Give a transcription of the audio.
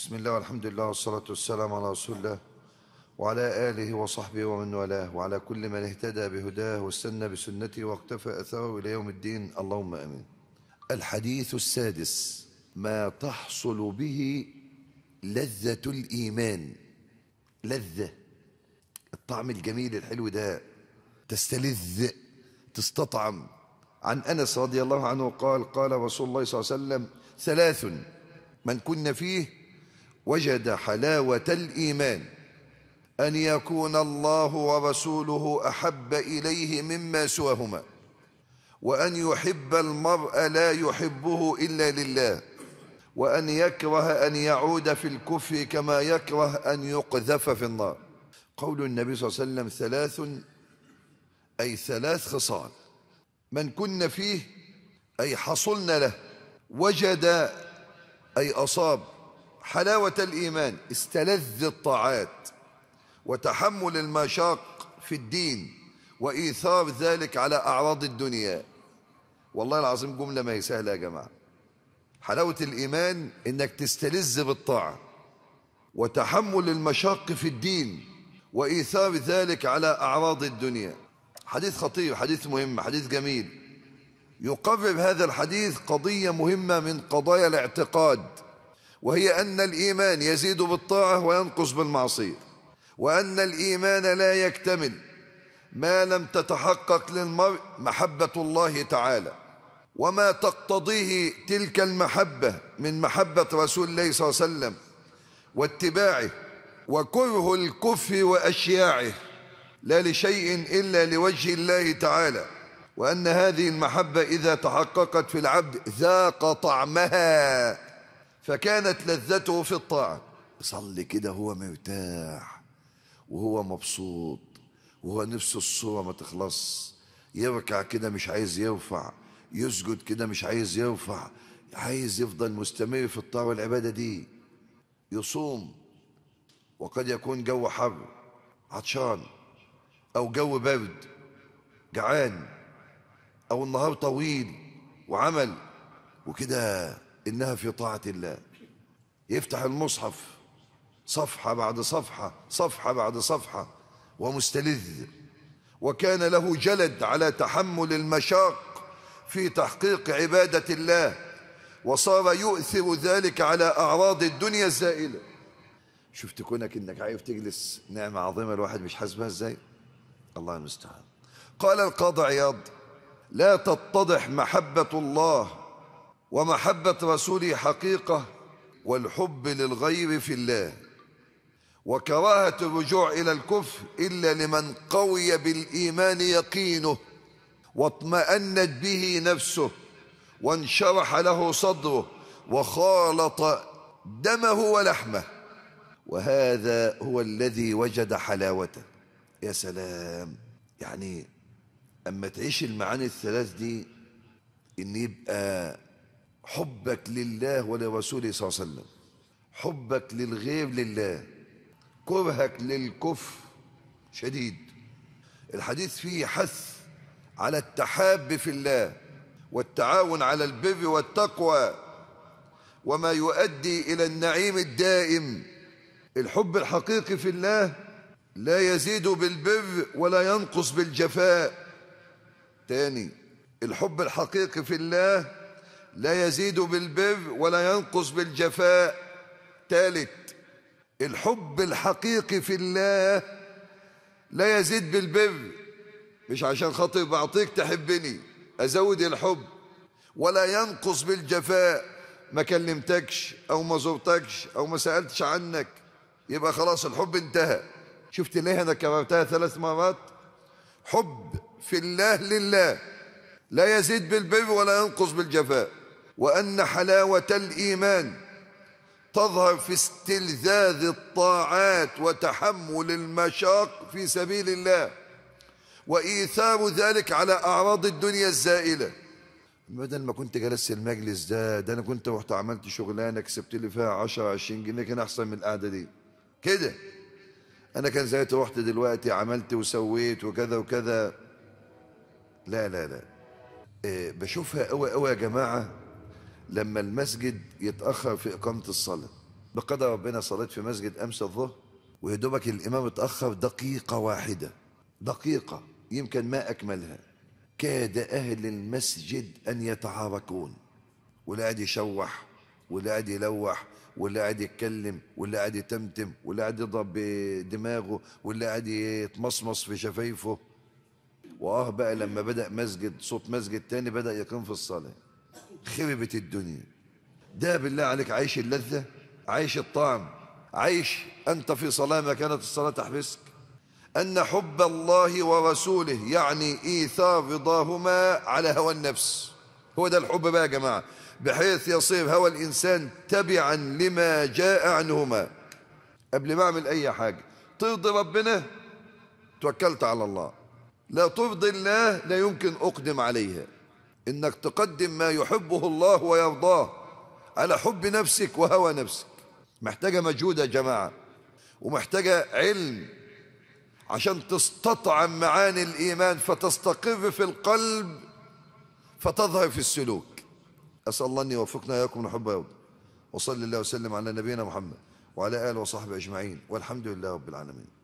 بسم الله والحمد لله والصلاة والسلام على رسول الله وعلى آله وصحبه ومن والاه وعلى كل من اهتدى بهداه واستنى بسنته واقتفى أثره إلى يوم الدين اللهم آمين الحديث السادس ما تحصل به لذة الإيمان لذة الطعم الجميل الحلو ده تستلذ تستطعم عن أنس رضي الله عنه قال قال رسول الله صلى الله عليه وسلم ثلاث من كن فيه وجد حلاوة الإيمان أن يكون الله ورسوله أحب إليه مما سواهما وأن يحب المرء لا يحبه إلا لله وأن يكره أن يعود في الكفر كما يكره أن يقذف في النار قول النبي صلى الله عليه وسلم ثلاث أي ثلاث خصال من كنا فيه أي حصلنا له وجد أي أصاب حلاوة الإيمان استلذ الطاعات وتحمل المشاق في الدين وإيثار ذلك على أعراض الدنيا والله العظيم جملة ما هي سهلة يا جماعة حلاوة الإيمان إنك تستلذ بالطاعة وتحمل المشاق في الدين وإيثار ذلك على أعراض الدنيا حديث خطير حديث مهم حديث جميل يقرب هذا الحديث قضية مهمة من قضايا الاعتقاد وهي أن الإيمان يزيد بالطاعة وينقص بالمعصية وأن الإيمان لا يكتمل ما لم تتحقق للمرء محبة الله تعالى وما تقتضيه تلك المحبة من محبة رسول الله صلى الله عليه وسلم واتباعه وكره الكفر وأشياعه لا لشيء إلا لوجه الله تعالى وأن هذه المحبة إذا تحققت في العبد ذاق طعمها فكانت لذته في الطاعة يصلي كده هو مرتاح وهو مبسوط وهو نفسه الصورة ما تخلص يركع كده مش عايز يرفع يسجد كده مش عايز يرفع عايز يفضل مستمر في الطاعة والعبادة دي يصوم وقد يكون جو حر عطشان أو جو برد جعان أو النهار طويل وعمل وكده إنها في طاعة الله يفتح المصحف صفحة بعد صفحة صفحة بعد صفحة ومستلذ وكان له جلد على تحمل المشاق في تحقيق عبادة الله وصار يؤثر ذلك على أعراض الدنيا الزائلة شفت كونك انك عايف تجلس نعمة عظيمة الواحد مش حاسبها ازاي الله المستعان قال القاضي عياض لا تتضح محبة الله ومحبة رسوله حقيقة والحب للغير في الله وكراهة الرجوع إلى الكفر إلا لمن قوي بالإيمان يقينه واطمأنت به نفسه وانشرح له صدره وخالط دمه ولحمه وهذا هو الذي وجد حلاوته يا سلام يعني أما تعيش المعاني الثلاث دي إن يبقى حبك لله ولرسوله صلى الله عليه وسلم حبك للغير لله كرهك للكفر شديد الحديث فيه حث على التحاب في الله والتعاون على البر والتقوى وما يؤدي الى النعيم الدائم الحب الحقيقي في الله لا يزيد بالبر ولا ينقص بالجفاء تاني الحب الحقيقي في الله لا يزيد بالبر ولا ينقص بالجفاء ثالث الحب الحقيقي في الله لا يزيد بالبر مش عشان خاطر بعطيك تحبني ازود الحب ولا ينقص بالجفاء ما كلمتكش او ما زرتكش او ما سالتش عنك يبقى خلاص الحب انتهى شفت ليه انا كررتها ثلاث مرات حب في الله لله لا يزيد بالبر ولا ينقص بالجفاء وأن حلاوة الإيمان تظهر في استلذاذ الطاعات وتحمل المشاق في سبيل الله وإيثار ذلك على أعراض الدنيا الزائلة بدل ما كنت جلست المجلس ده ده أنا كنت رحت عملت شغلانة كسبت لي فيها 10 20 جنيه كان أحسن من القعدة دي كده أنا كان زيت رحت دلوقتي عملت وسويت وكذا وكذا لا لا لا إيه بشوفها قوي قوي يا جماعة لما المسجد يتأخر في إقامة الصلاة بقدر ربنا صليت في مسجد أمس الظهر ويدوبك الإمام اتأخر دقيقة واحدة دقيقة يمكن ما أكملها كاد أهل المسجد أن يتعاركون واللي قاعد يشوح واللي قاعد يلوح واللي قاعد يتكلم واللي قاعد يتمتم واللي قاعد يضرب بدماغه واللي قاعد يتمصمص في شفايفه واه بقى لما بدأ مسجد صوت مسجد تاني بدأ يقيم في الصلاه خربت الدنيا ده بالله عليك عيش اللذة عيش الطعم عيش أنت في صلاة ما كانت الصلاة تحبسك أن حب الله ورسوله يعني إيثار رضاهما على هوى النفس هو ده الحب بقى يا جماعة بحيث يصير هوى الإنسان تبعا لما جاء عنهما قبل ما أعمل أي حاجة ترضي ربنا توكلت على الله لا ترضي الله لا يمكن أقدم عليها إنك تقدم ما يحبه الله ويرضاه على حب نفسك وهوى نفسك محتاجة مجهود يا جماعة ومحتاجة علم عشان تستطعم معاني الإيمان فتستقر في القلب فتظهر في السلوك أسأل الله أن يوفقنا إياكم لحب يرضى وصلى الله وسلم على نبينا محمد وعلى آله وصحبه أجمعين والحمد لله رب العالمين